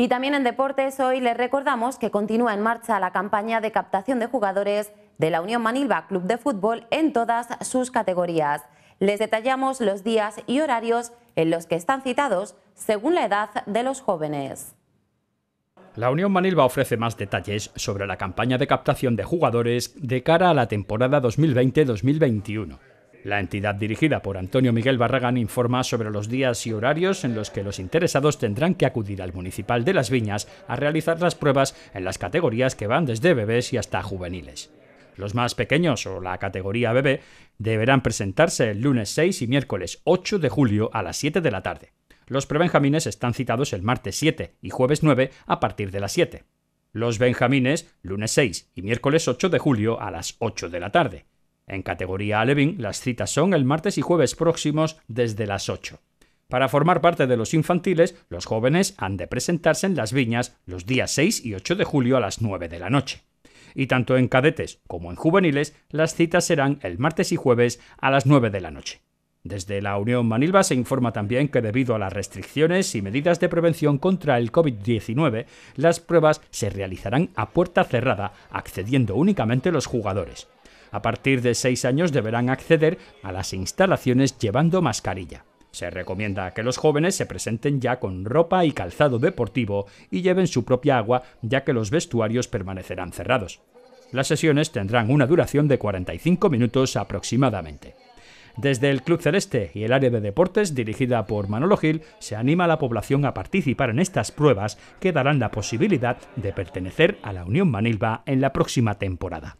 Y también en deportes, hoy les recordamos que continúa en marcha la campaña de captación de jugadores de la Unión Manilva Club de Fútbol en todas sus categorías. Les detallamos los días y horarios en los que están citados según la edad de los jóvenes. La Unión Manilva ofrece más detalles sobre la campaña de captación de jugadores de cara a la temporada 2020-2021. La entidad dirigida por Antonio Miguel Barragán informa sobre los días y horarios en los que los interesados tendrán que acudir al Municipal de Las Viñas a realizar las pruebas en las categorías que van desde bebés y hasta juveniles. Los más pequeños o la categoría bebé deberán presentarse el lunes 6 y miércoles 8 de julio a las 7 de la tarde. Los prebenjamines están citados el martes 7 y jueves 9 a partir de las 7. Los benjamines lunes 6 y miércoles 8 de julio a las 8 de la tarde en categoría Alevin, las citas son el martes y jueves próximos desde las 8. Para formar parte de los infantiles, los jóvenes han de presentarse en las viñas los días 6 y 8 de julio a las 9 de la noche. Y tanto en cadetes como en juveniles, las citas serán el martes y jueves a las 9 de la noche. Desde la Unión Manilva se informa también que debido a las restricciones y medidas de prevención contra el COVID-19, las pruebas se realizarán a puerta cerrada, accediendo únicamente los jugadores. A partir de 6 años deberán acceder a las instalaciones llevando mascarilla. Se recomienda que los jóvenes se presenten ya con ropa y calzado deportivo y lleven su propia agua ya que los vestuarios permanecerán cerrados. Las sesiones tendrán una duración de 45 minutos aproximadamente. Desde el Club Celeste y el área de deportes dirigida por Manolo Gil, se anima a la población a participar en estas pruebas que darán la posibilidad de pertenecer a la Unión Manilva en la próxima temporada.